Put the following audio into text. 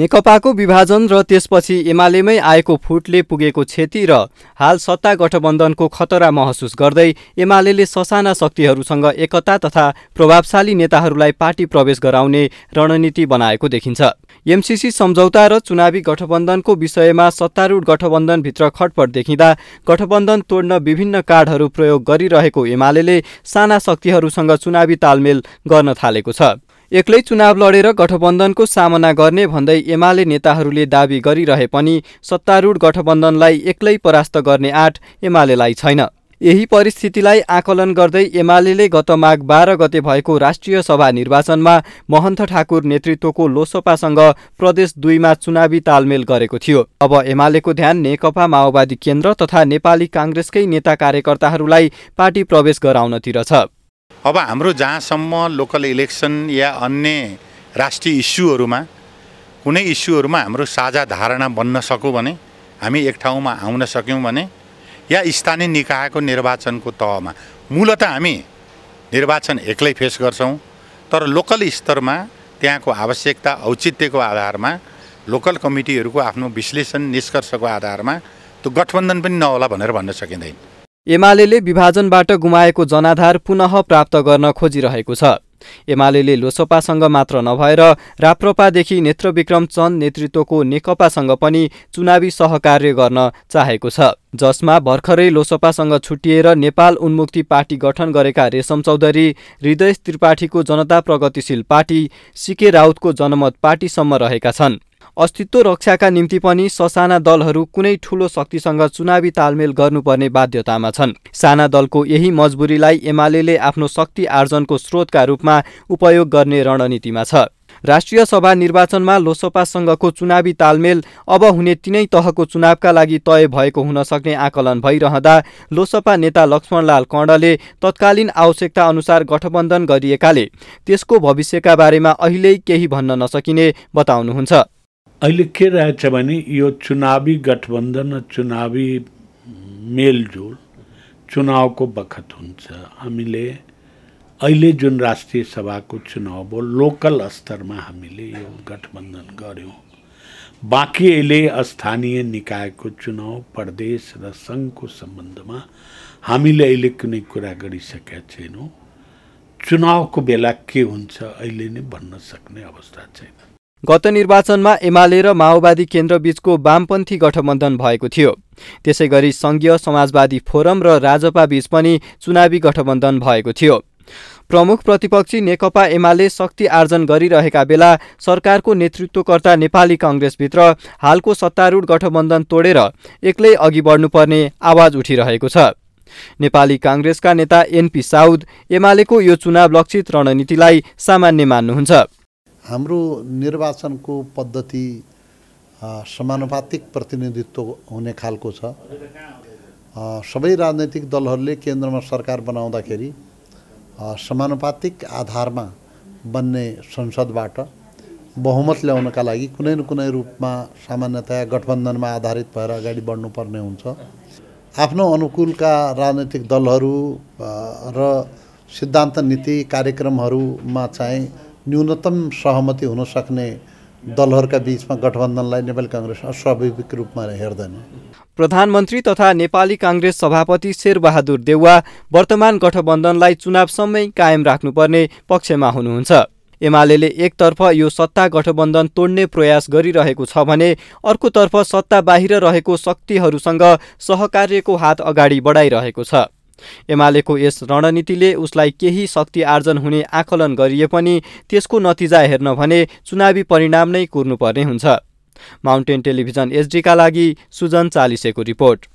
नेकपाको विभाजन र त्यसपछि एमालेमै आएको फुटले पुगेको क्षति र हाल सत्ता गठबन्धनको खतरा महसुस गर्दै एमाले ससाना शक्तिहरूसँग एकता तथा प्रभावशाली नेताहरूलाई पार्टी प्रवेश गराउने रणनीति बनाएको देखिन्छ एमसिसी सम्झौता र चुनावी गठबन्धनको विषयमा सत्तारूढ गठबन्धनभित्र खटपट देखिँदा गठबन्धन तोड्न विभिन्न कार्डहरू प्रयोग गरिरहेको एमाले साना शक्तिहरूसँग चुनावी तालमेल गर्न थालेको छ एक्लै चुनाव लडेर गठबन्धनको सामना गर्ने भन्दै एमाले नेताहरूले दावी गरिरहे पनि सत्तारूढ गठबन्धनलाई एक्लै परास्त गर्ने आँट एमालेलाई छैन यही परिस्थितिलाई आकलन गर्दै एमाले गत माघ बाह्र गते भएको राष्ट्रिय सभा निर्वाचनमा महन्त ठाकुर नेतृत्वको लोसपासँग प्रदेश दुईमा चुनावी तालमेल गरेको थियो अब एमालेको ध्यान नेकपा माओवादी केन्द्र तथा नेपाली काङ्ग्रेसकै नेता कार्यकर्ताहरूलाई पार्टी प्रवेश गराउनतिर छ अब हाम्रो जहाँसम्म लोकल इलेक्सन या अन्य राष्ट्रिय इस्युहरूमा कुनै इस्युहरूमा हाम्रो साझा धारणा बन्न सक्यो भने हामी एक ठाउँमा आउन सक्यौँ भने या स्थानीय निकायको निर्वाचनको तहमा मूलत हामी निर्वाचन एक्लै फेस गर्छौँ तर लोकल स्तरमा त्यहाँको आवश्यकता औचित्यको आधारमा लोकल कमिटीहरूको आफ्नो विश्लेषण निष्कर्षको आधारमा त्यो गठबन्धन पनि नहोला भनेर भन्न सकिँदैन एमाले विभाजनबाट गुमाएको जनाधार पुनः प्राप्त गर्न खोजिरहेको छ एमाले लोसपासँग मात्र नभएर राप्रपादेखि नेत्रविक्रम चन्द नेतृत्वको नेकपासँग पनि चुनावी सहकार्य गर्न चाहेको छ जसमा भर्खरै लोसपासँग छुटिएर नेपाल उन्मुक्ति पार्टी गठन गरेका रेशम चौधरी हृदय त्रिपाठीको जनता प्रगतिशील पार्टी सिके राउतको जनमत पार्टीसम्म रहेका छन् अस्तित्व रक्षाका निम्ति पनि ससाना दलहरू कुनै ठूलो शक्तिसँग चुनावी तालमेल गर्नुपर्ने बाध्यतामा छन् साना दलको यही मजबुरीलाई एमाले आफ्नो शक्ति आर्जनको स्रोतका रूपमा उपयोग गर्ने रणनीतिमा छ राष्ट्रिय सभा निर्वाचनमा लोसपासँगको चुनावी तालमेल अब हुने तिनै तहको चुनावका लागि तय भएको हुन सक्ने आकलन भइरहँदा लोसपा नेता लक्ष्मणलाल कण्डले तत्कालीन आवश्यकता अनुसार गठबन्धन गरिएकाले त्यसको भविष्यका बारेमा अहिल्यै केही भन्न नसकिने बताउनुहुन्छ अहिले के रहेछ भने यो चुनावी गठबन्धन चुनावी मेलजोल चुनावको बखत हुन्छ हामीले अहिले जुन राष्ट्रिय सभाको चुनाव भयो लोकल स्तरमा हामीले यो गठबन्धन गऱ्यौँ बाँकी अहिले स्थानीय निकायको चुनाव प्रदेश र सङ्घको सम्बन्धमा हामीले अहिले कुनै कुरा गरिसकेका छैनौँ चुनावको बेला के हुन्छ अहिले नै भन्न सक्ने अवस्था छैन गत निर्वाचनमा एमाले र माओवादी केन्द्रबीचको वामपन्थी गठबन्धन भएको थियो त्यसै गरी सङ्घीय समाजवादी फोरम र राजपाबीच पनि चुनावी गठबन्धन भएको थियो प्रमुख प्रतिपक्षी नेकपा एमाले शक्ति आर्जन गरिरहेका बेला सरकारको नेतृत्वकर्ता नेपाली कङ्ग्रेसभित्र हालको सत्तारूढ गठबन्धन तोडेर एक्लै अघि बढ्नुपर्ने आवाज उठिरहेको छ नेपाली काङ्ग्रेसका नेता एनपी साउद एमालेको यो चुनाव लक्षित रणनीतिलाई सामान्य मान्नुहुन्छ हाम्रो निर्वाचनको पद्धति समानुपातिक प्रतिनिधित्व हुने खालको छ सबै राजनैतिक दलहरूले केन्द्रमा सरकार बनाउँदाखेरि समानुपातिक आधारमा बन्ने संसदबाट बहुमत ल्याउनका लागि कुनै न कुनै रूपमा सामान्यतया गठबन्धनमा आधारित भएर अगाडि बढ्नुपर्ने हुन्छ आफ्नो अनुकूलका राजनैतिक दलहरू र सिद्धान्त नीति कार्यक्रमहरूमा चाहिँ न्यूनतम सहमति हुन सक्ने दलहरूका बीचमा गठबन्धनलाई नेपाली काङ्ग्रेस अस्वाभाविक रूपमा हेर्दैन प्रधानमन्त्री तथा नेपाली काङ्ग्रेस सभापति शेरबहादुर देउवा वर्तमान गठबन्धनलाई चुनावसम्मै कायम राख्नुपर्ने पक्षमा हुनुहुन्छ एमाले एकतर्फ यो सत्ता गठबन्धन तोड्ने प्रयास गरिरहेको छ भने अर्कोतर्फ सत्ता बाहिर रहेको शक्तिहरूसँग सहकार्यको हात अगाडि बढाइरहेको छ एमालेको यस रणनीतिले उसलाई केही शक्ति आर्जन हुने आकलन गरिए पनि त्यसको नतिजा हेर्न भने चुनावी परिणाम नै कुर्नुपर्ने हुन्छ माउन्टेन टेलिभिजन एसडीका लागि सुजन चालिसेको रिपोर्ट